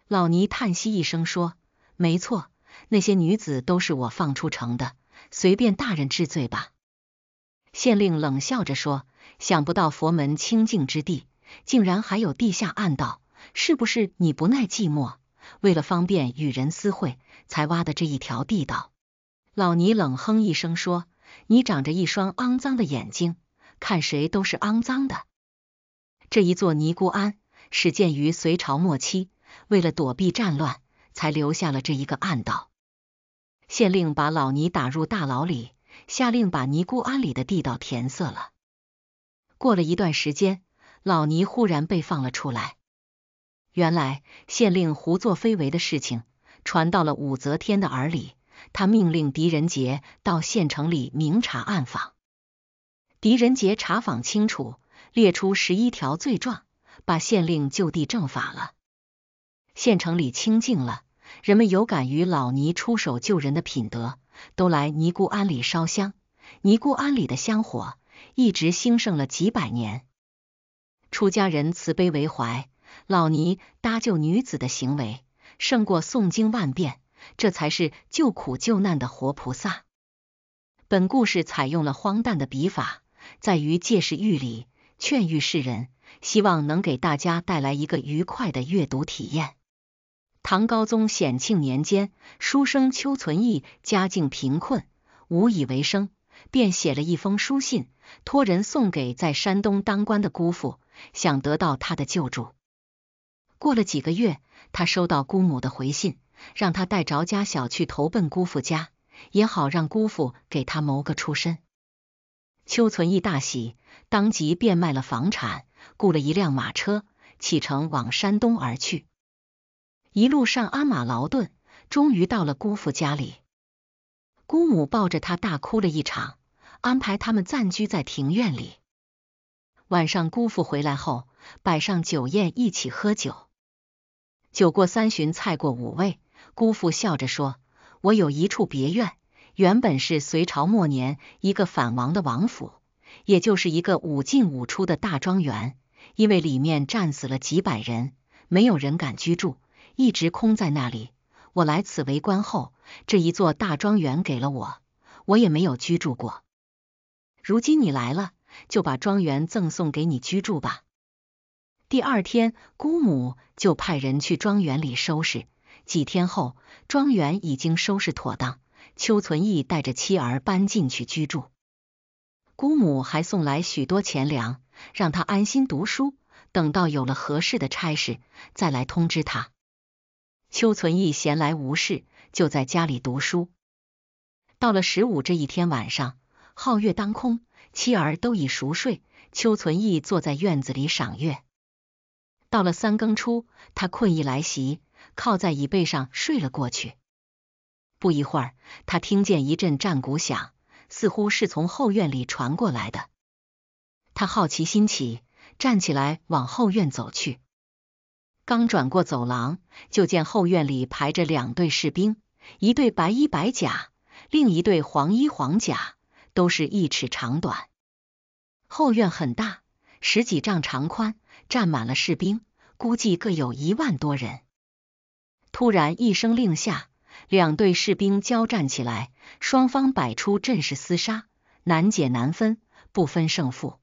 老尼叹息一声说：“没错，那些女子都是我放出城的，随便大人治罪吧。”县令冷笑着说：“想不到佛门清净之地，竟然还有地下暗道。”是不是你不耐寂寞，为了方便与人私会，才挖的这一条地道？老尼冷哼一声说：“你长着一双肮脏的眼睛，看谁都是肮脏的。”这一座尼姑庵始建于隋朝末期，为了躲避战乱，才留下了这一个暗道。县令把老尼打入大牢里，下令把尼姑庵里的地道填塞了。过了一段时间，老尼忽然被放了出来。原来县令胡作非为的事情传到了武则天的耳里，他命令狄仁杰到县城里明察暗访。狄仁杰查访清楚，列出十一条罪状，把县令就地正法了。县城里清静了，人们有感于老尼出手救人的品德，都来尼姑庵里烧香。尼姑庵里的香火一直兴盛了几百年。出家人慈悲为怀。老尼搭救女子的行为胜过诵经万遍，这才是救苦救难的活菩萨。本故事采用了荒诞的笔法，在于借势喻理，劝喻世人，希望能给大家带来一个愉快的阅读体验。唐高宗显庆年间，书生邱存义家境贫困，无以为生，便写了一封书信，托人送给在山东当官的姑父，想得到他的救助。过了几个月，他收到姑母的回信，让他带着家小去投奔姑父家，也好让姑父给他谋个出身。邱存义大喜，当即变卖了房产，雇了一辆马车，启程往山东而去。一路上鞍马劳顿，终于到了姑父家里。姑母抱着他大哭了一场，安排他们暂居在庭院里。晚上姑父回来后，摆上酒宴，一起喝酒。酒过三巡，菜过五味，姑父笑着说：“我有一处别院，原本是隋朝末年一个反王的王府，也就是一个五进五出的大庄园。因为里面战死了几百人，没有人敢居住，一直空在那里。我来此为官后，这一座大庄园给了我，我也没有居住过。如今你来了，就把庄园赠送给你居住吧。”第二天，姑母就派人去庄园里收拾。几天后，庄园已经收拾妥当，邱存义带着妻儿搬进去居住。姑母还送来许多钱粮，让他安心读书。等到有了合适的差事，再来通知他。邱存义闲来无事，就在家里读书。到了十五这一天晚上，皓月当空，妻儿都已熟睡，邱存义坐在院子里赏月。到了三更初，他困意来袭，靠在椅背上睡了过去。不一会儿，他听见一阵战鼓响，似乎是从后院里传过来的。他好奇心起，站起来往后院走去。刚转过走廊，就见后院里排着两队士兵，一队白衣白甲，另一队黄衣黄甲，都是一尺长短。后院很大。十几丈长宽，站满了士兵，估计各有一万多人。突然一声令下，两队士兵交战起来，双方摆出阵势厮杀，难解难分，不分胜负。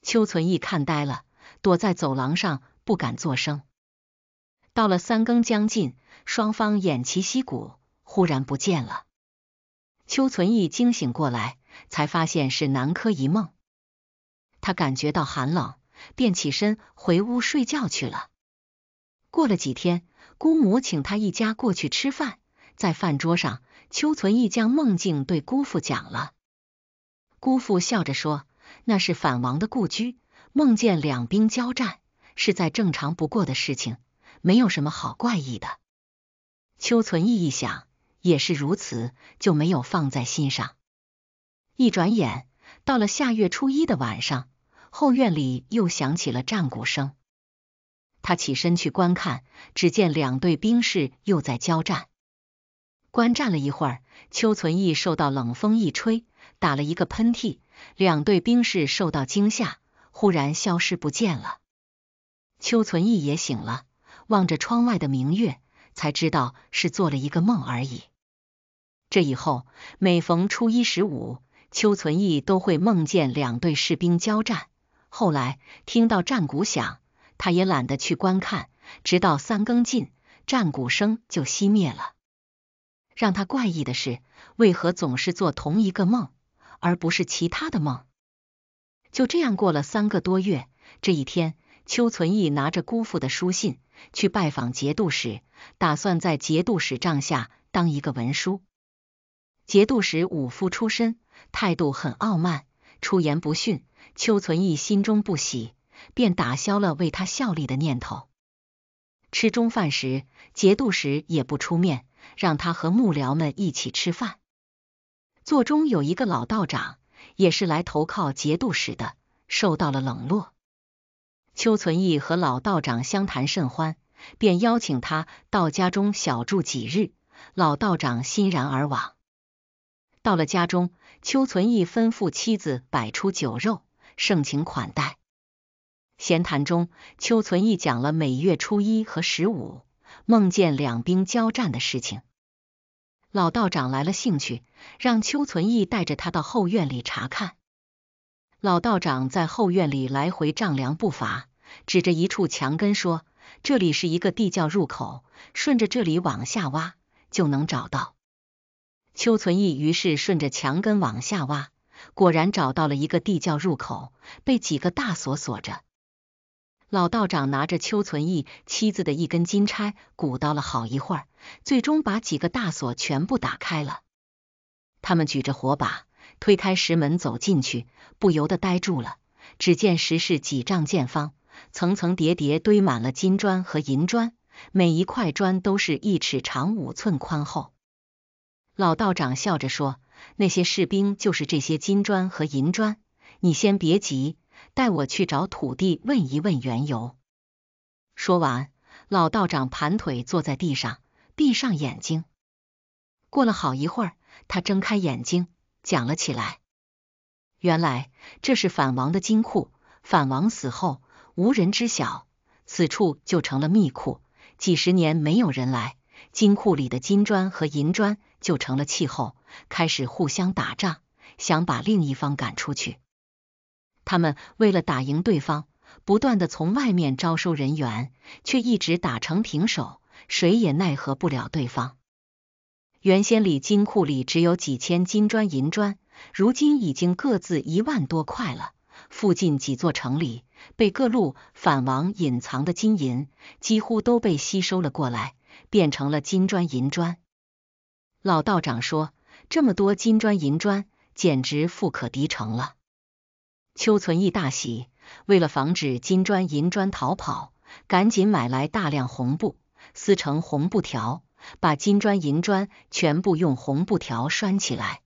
邱存义看呆了，躲在走廊上不敢作声。到了三更将近，双方偃旗息鼓，忽然不见了。邱存义惊醒过来，才发现是南柯一梦。他感觉到寒冷，便起身回屋睡觉去了。过了几天，姑母请他一家过去吃饭，在饭桌上，邱存义将梦境对姑父讲了。姑父笑着说：“那是反王的故居，梦见两兵交战，是再正常不过的事情，没有什么好怪异的。”邱存义一想，也是如此，就没有放在心上。一转眼。到了下月初一的晚上，后院里又响起了战鼓声。他起身去观看，只见两队兵士又在交战。观战了一会儿，邱存义受到冷风一吹，打了一个喷嚏，两队兵士受到惊吓，忽然消失不见了。邱存义也醒了，望着窗外的明月，才知道是做了一个梦而已。这以后，每逢初一、十五。邱存义都会梦见两队士兵交战，后来听到战鼓响，他也懒得去观看，直到三更尽，战鼓声就熄灭了。让他怪异的是，为何总是做同一个梦，而不是其他的梦？就这样过了三个多月，这一天，邱存义拿着姑父的书信去拜访节度使，打算在节度使帐下当一个文书。节度使武夫出身，态度很傲慢，出言不逊。邱存义心中不喜，便打消了为他效力的念头。吃中饭时，节度使也不出面，让他和幕僚们一起吃饭。座中有一个老道长，也是来投靠节度使的，受到了冷落。邱存义和老道长相谈甚欢，便邀请他到家中小住几日。老道长欣然而往。到了家中，邱存义吩咐妻子摆出酒肉，盛情款待。闲谈中，邱存义讲了每月初一和十五梦见两兵交战的事情。老道长来了兴趣，让邱存义带着他到后院里查看。老道长在后院里来回丈量步伐，指着一处墙根说：“这里是一个地窖入口，顺着这里往下挖，就能找到。”邱存义于是顺着墙根往下挖，果然找到了一个地窖入口，被几个大锁锁着。老道长拿着邱存义妻子的一根金钗，鼓捣了好一会儿，最终把几个大锁全部打开了。他们举着火把，推开石门走进去，不由得呆住了。只见石室几丈见方，层层叠叠堆满了金砖和银砖，每一块砖都是一尺长、五寸宽、厚。老道长笑着说：“那些士兵就是这些金砖和银砖，你先别急，带我去找土地问一问缘由。”说完，老道长盘腿坐在地上，闭上眼睛。过了好一会儿，他睁开眼睛，讲了起来：“原来这是反王的金库，反王死后，无人知晓，此处就成了密库。几十年没有人来，金库里的金砖和银砖。”就成了气候，开始互相打仗，想把另一方赶出去。他们为了打赢对方，不断的从外面招收人员，却一直打成平手，谁也奈何不了对方。原先里金库里只有几千金砖银砖，如今已经各自一万多块了。附近几座城里被各路反王隐藏的金银，几乎都被吸收了过来，变成了金砖银砖。老道长说：“这么多金砖银砖，简直富可敌城了。”邱存义大喜，为了防止金砖银砖逃跑，赶紧买来大量红布，撕成红布条，把金砖银砖全部用红布条拴起来。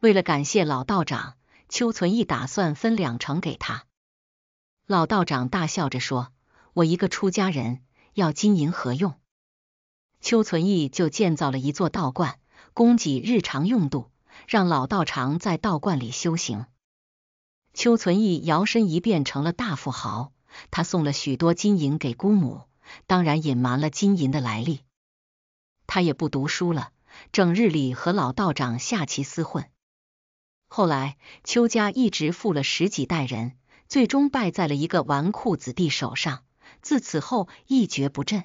为了感谢老道长，邱存义打算分两成给他。老道长大笑着说：“我一个出家人，要金银何用？”邱存义就建造了一座道观，供给日常用度，让老道长在道观里修行。邱存义摇身一变成了大富豪，他送了许多金银给姑母，当然隐瞒了金银的来历。他也不读书了，整日里和老道长下棋厮混。后来邱家一直富了十几代人，最终败在了一个纨绔子弟手上，自此后一蹶不振。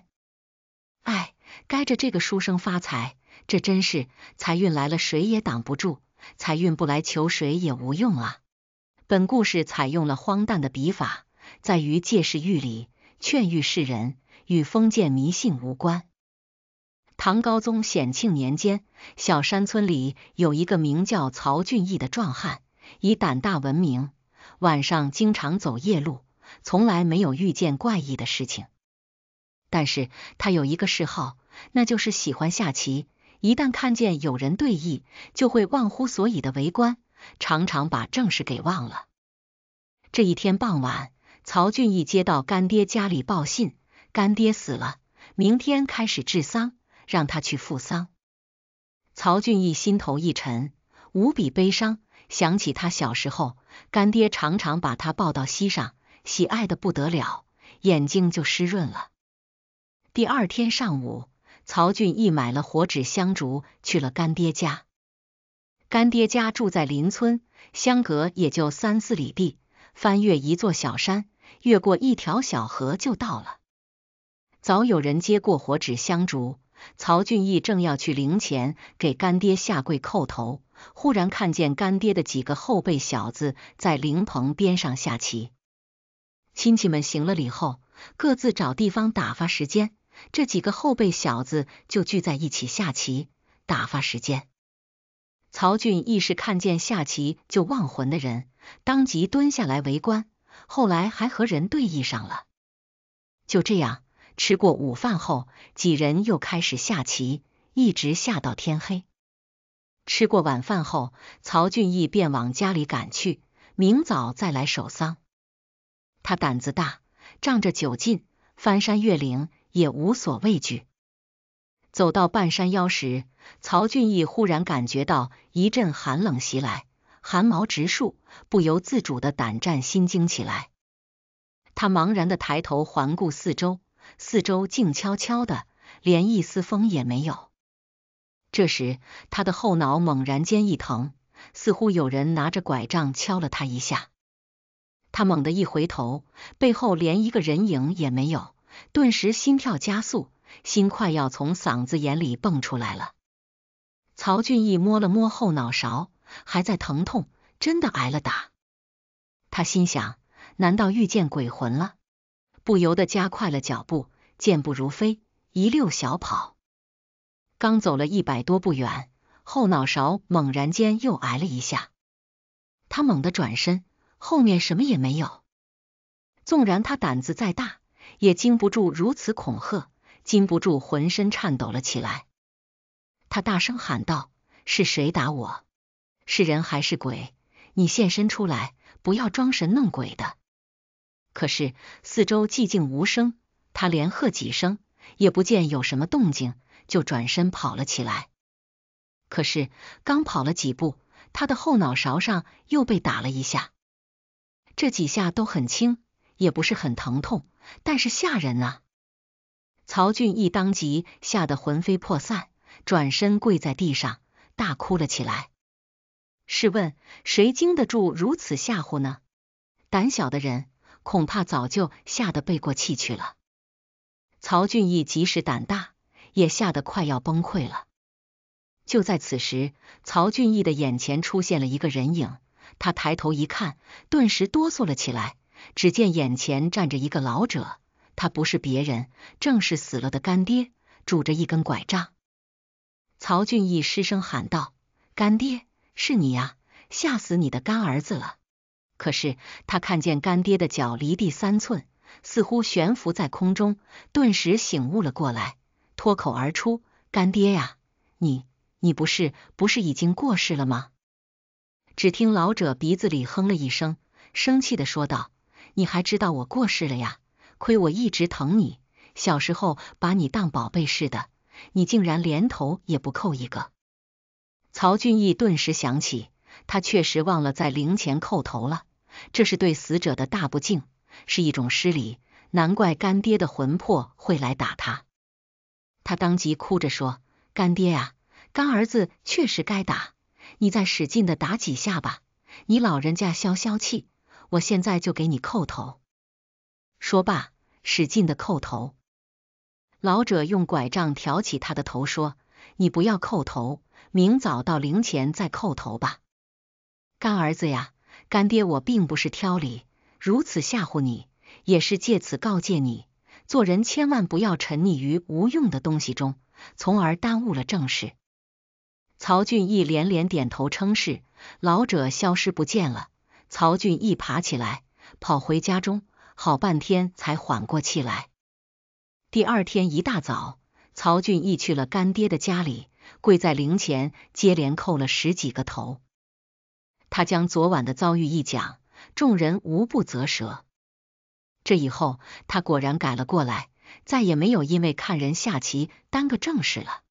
唉。该着这个书生发财，这真是财运来了，谁也挡不住；财运不来，求谁也无用啊！本故事采用了荒诞的笔法，在于借势喻理，劝喻世人，与封建迷信无关。唐高宗显庆年间，小山村里有一个名叫曹俊义的壮汉，以胆大闻名。晚上经常走夜路，从来没有遇见怪异的事情。但是他有一个嗜好。那就是喜欢下棋，一旦看见有人对弈，就会忘乎所以的围观，常常把正事给忘了。这一天傍晚，曹俊义接到干爹家里报信，干爹死了，明天开始治丧，让他去赴丧。曹俊义心头一沉，无比悲伤，想起他小时候，干爹常常把他抱到膝上，喜爱的不得了，眼睛就湿润了。第二天上午。曹俊义买了火纸香烛，去了干爹家。干爹家住在邻村，相隔也就三四里地，翻越一座小山，越过一条小河就到了。早有人接过火纸香烛，曹俊义正要去灵前给干爹下跪叩头，忽然看见干爹的几个后辈小子在灵棚边上下棋。亲戚们行了礼后，各自找地方打发时间。这几个后辈小子就聚在一起下棋打发时间。曹俊义是看见下棋就忘魂的人，当即蹲下来围观，后来还和人对弈上了。就这样，吃过午饭后，几人又开始下棋，一直下到天黑。吃过晚饭后，曹俊义便往家里赶去，明早再来守丧。他胆子大，仗着酒劲，翻山越岭。也无所畏惧。走到半山腰时，曹俊义忽然感觉到一阵寒冷袭来，寒毛直竖，不由自主的胆战心惊起来。他茫然的抬头环顾四周，四周静悄悄的，连一丝风也没有。这时，他的后脑猛然间一疼，似乎有人拿着拐杖敲了他一下。他猛地一回头，背后连一个人影也没有。顿时心跳加速，心快要从嗓子眼里蹦出来了。曹俊义摸了摸后脑勺，还在疼痛，真的挨了打。他心想：难道遇见鬼魂了？不由得加快了脚步，健步如飞，一溜小跑。刚走了一百多步远，后脑勺猛然间又挨了一下。他猛地转身，后面什么也没有。纵然他胆子再大，也经不住如此恐吓，禁不住浑身颤抖了起来。他大声喊道：“是谁打我？是人还是鬼？你现身出来，不要装神弄鬼的！”可是四周寂静无声，他连喝几声，也不见有什么动静，就转身跑了起来。可是刚跑了几步，他的后脑勺上又被打了一下。这几下都很轻，也不是很疼痛。但是吓人啊！曹俊义当即吓得魂飞魄散，转身跪在地上大哭了起来。试问谁经得住如此吓唬呢？胆小的人恐怕早就吓得背过气去了。曹俊义即使胆大，也吓得快要崩溃了。就在此时，曹俊义的眼前出现了一个人影，他抬头一看，顿时哆嗦了起来。只见眼前站着一个老者，他不是别人，正是死了的干爹，拄着一根拐杖。曹俊义失声喊道：“干爹，是你呀！吓死你的干儿子了！”可是他看见干爹的脚离地三寸，似乎悬浮在空中，顿时醒悟了过来，脱口而出：“干爹呀，你你不是不是已经过世了吗？”只听老者鼻子里哼了一声，生气的说道。你还知道我过世了呀？亏我一直疼你，小时候把你当宝贝似的，你竟然连头也不扣一个。曹俊义顿时想起，他确实忘了在灵前叩头了，这是对死者的大不敬，是一种失礼，难怪干爹的魂魄会来打他。他当即哭着说：“干爹啊，干儿子确实该打，你再使劲的打几下吧，你老人家消消气。”我现在就给你叩头。说罢，使劲的叩头。老者用拐杖挑起他的头，说：“你不要叩头，明早到灵前再叩头吧。”干儿子呀，干爹我并不是挑理，如此吓唬你，也是借此告诫你，做人千万不要沉溺于无用的东西中，从而耽误了正事。曹俊义连连点头称是。老者消失不见了。曹俊一爬起来，跑回家中，好半天才缓过气来。第二天一大早，曹俊义去了干爹的家里，跪在灵前，接连叩了十几个头。他将昨晚的遭遇一讲，众人无不啧舌。这以后，他果然改了过来，再也没有因为看人下棋耽搁正事了。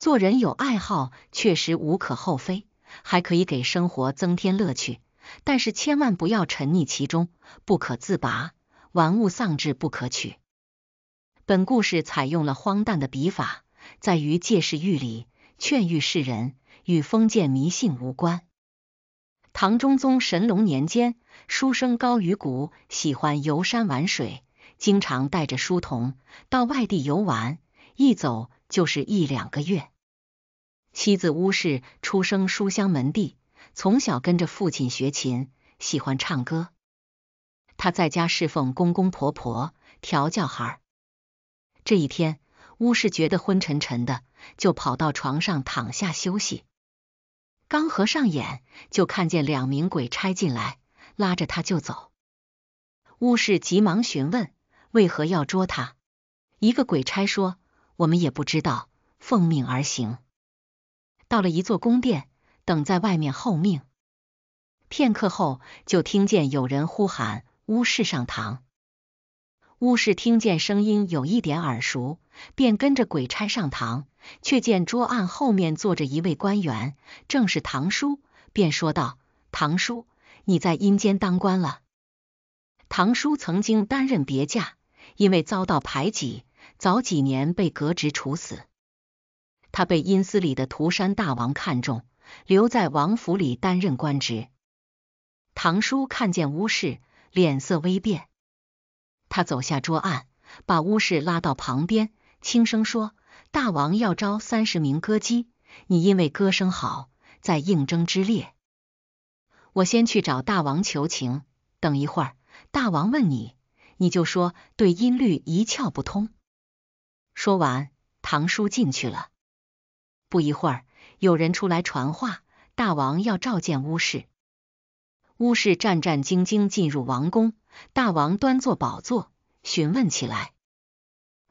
做人有爱好，确实无可厚非，还可以给生活增添乐趣。但是千万不要沉溺其中，不可自拔，玩物丧志不可取。本故事采用了荒诞的笔法，在于借势喻理，劝喻世人，与封建迷信无关。唐中宗神龙年间，书生高于谷喜欢游山玩水，经常带着书童到外地游玩，一走就是一两个月。妻子乌氏出生书香门第。从小跟着父亲学琴，喜欢唱歌。他在家侍奉公公婆婆，调教孩儿。这一天，巫氏觉得昏沉沉的，就跑到床上躺下休息。刚合上眼，就看见两名鬼差进来，拉着他就走。巫氏急忙询问，为何要捉他？一个鬼差说：“我们也不知道，奉命而行。”到了一座宫殿。等在外面候命，片刻后就听见有人呼喊：“巫师上堂。”巫师听见声音有一点耳熟，便跟着鬼差上堂，却见桌案后面坐着一位官员，正是堂叔，便说道：“堂叔，你在阴间当官了？”堂叔曾经担任别驾，因为遭到排挤，早几年被革职处死。他被阴司里的涂山大王看中。留在王府里担任官职。堂叔看见巫氏，脸色微变。他走下桌案，把巫氏拉到旁边，轻声说：“大王要招三十名歌姬，你因为歌声好，在应征之列。我先去找大王求情，等一会儿大王问你，你就说对音律一窍不通。”说完，唐叔进去了。不一会儿。有人出来传话，大王要召见巫氏。巫氏战战兢兢进入王宫，大王端坐宝座，询问起来。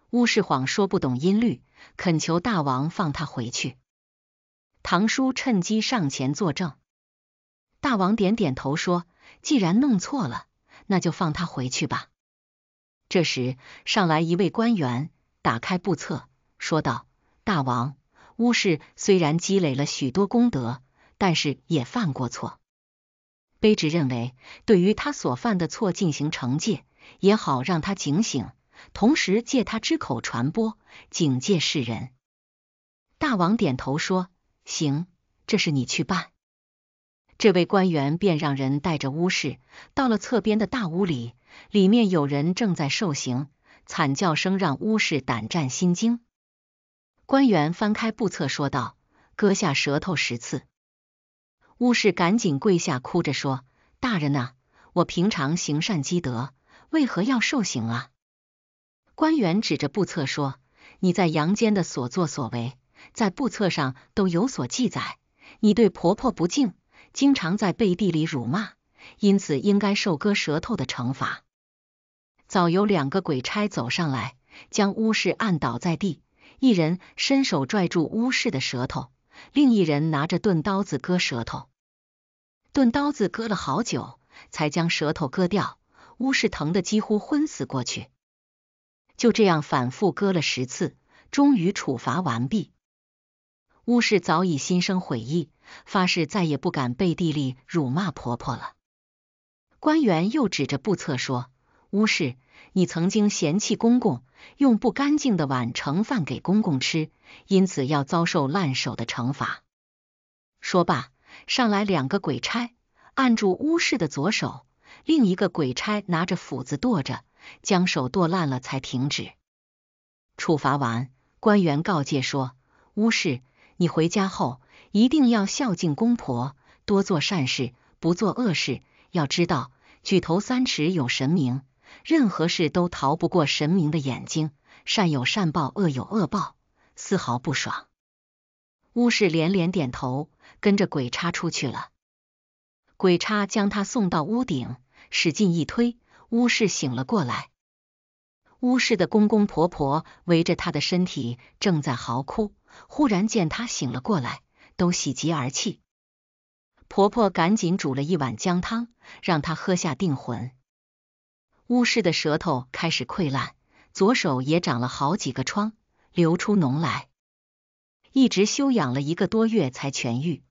巫氏谎说不懂音律，恳求大王放他回去。堂叔趁机上前作证，大王点点头说：“既然弄错了，那就放他回去吧。”这时，上来一位官员，打开布册，说道：“大王。”巫师虽然积累了许多功德，但是也犯过错。卑职认为，对于他所犯的错进行惩戒也好，让他警醒，同时借他之口传播，警戒世人。大王点头说：“行，这事你去办。”这位官员便让人带着巫师到了侧边的大屋里，里面有人正在受刑，惨叫声让巫师胆战心惊。官员翻开簿册说道：“割下舌头十次。”巫氏赶紧跪下，哭着说：“大人呐，我平常行善积德，为何要受刑啊？”官员指着簿册说：“你在阳间的所作所为，在簿册上都有所记载。你对婆婆不敬，经常在背地里辱骂，因此应该受割舌头的惩罚。”早有两个鬼差走上来，将巫氏按倒在地。一人伸手拽住巫氏的舌头，另一人拿着钝刀子割舌头。钝刀子割了好久，才将舌头割掉。巫氏疼得几乎昏死过去。就这样反复割了十次，终于处罚完毕。巫氏早已心生悔意，发誓再也不敢背地里辱骂婆婆了。官员又指着布册说。巫氏，你曾经嫌弃公公用不干净的碗盛饭给公公吃，因此要遭受烂手的惩罚。说罢，上来两个鬼差，按住巫氏的左手，另一个鬼差拿着斧子剁着，将手剁烂了才停止。处罚完，官员告诫说：巫氏，你回家后一定要孝敬公婆，多做善事，不做恶事。要知道，举头三尺有神明。任何事都逃不过神明的眼睛，善有善报，恶有恶报，丝毫不爽。巫师连连点头，跟着鬼差出去了。鬼差将他送到屋顶，使劲一推，巫师醒了过来。巫师的公公婆婆围着他的身体正在嚎哭，忽然见他醒了过来，都喜极而泣。婆婆赶紧煮了一碗姜汤，让他喝下定魂。巫氏的舌头开始溃烂，左手也长了好几个疮，流出脓来，一直休养了一个多月才痊愈。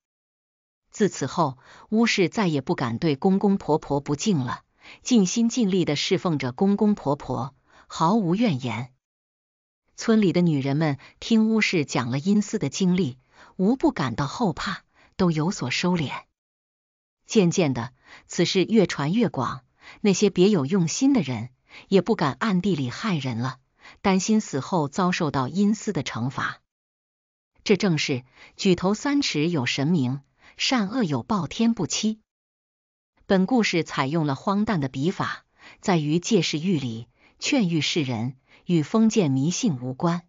自此后，巫氏再也不敢对公公婆婆不敬了，尽心尽力的侍奉着公公婆婆，毫无怨言。村里的女人们听巫氏讲了阴司的经历，无不感到后怕，都有所收敛。渐渐的，此事越传越广。那些别有用心的人也不敢暗地里害人了，担心死后遭受到阴司的惩罚。这正是举头三尺有神明，善恶有报天不欺。本故事采用了荒诞的笔法，在于借势喻理，劝喻世人，与封建迷信无关。